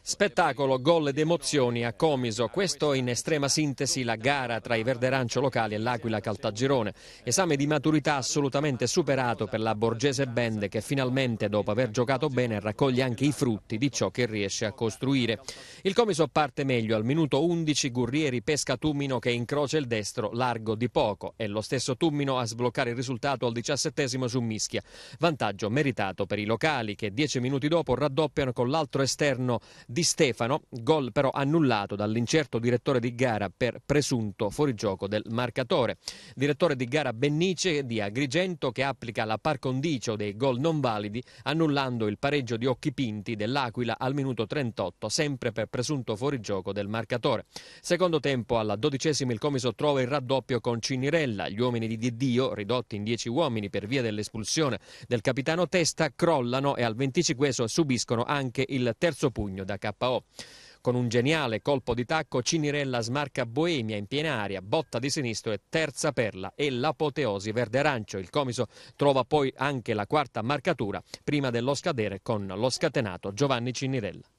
Spettacolo, gol ed emozioni a Comiso, ah, questo in estrema sintesi la gara tra i verderancio locali e l'Aquila Caltagirone. Esame di maturità assolutamente superato per la Borgese Band che finalmente dopo aver giocato bene raccoglie anche i frutti di ciò che riesce a costruire. Il Comiso parte meglio, al minuto 11 Gurrieri pesca Tummino che incrocia il destro largo di poco È lo stesso Tummino a sbloccare il risultato al 17 su Mischia. Vantaggio meritato per i locali che 10 minuti dopo raddoppiano con l'altro esterno esterno di Stefano, gol però annullato dall'incerto direttore di gara per presunto fuorigioco del marcatore. Direttore di gara Bennice di Agrigento che applica la par condicio dei gol non validi annullando il pareggio di occhi pinti dell'Aquila al minuto 38 sempre per presunto fuorigioco del marcatore. Secondo tempo alla dodicesima il Comiso trova il raddoppio con Cinirella, gli uomini di Dio ridotti in dieci uomini per via dell'espulsione del capitano Testa crollano e al 25 subiscono anche il terzo terzo pugno da KO. Con un geniale colpo di tacco Cinirella smarca Boemia in piena aria, botta di sinistro e terza perla e l'apoteosi verde arancio. Il comiso trova poi anche la quarta marcatura prima dello scadere con lo scatenato Giovanni Cinirella.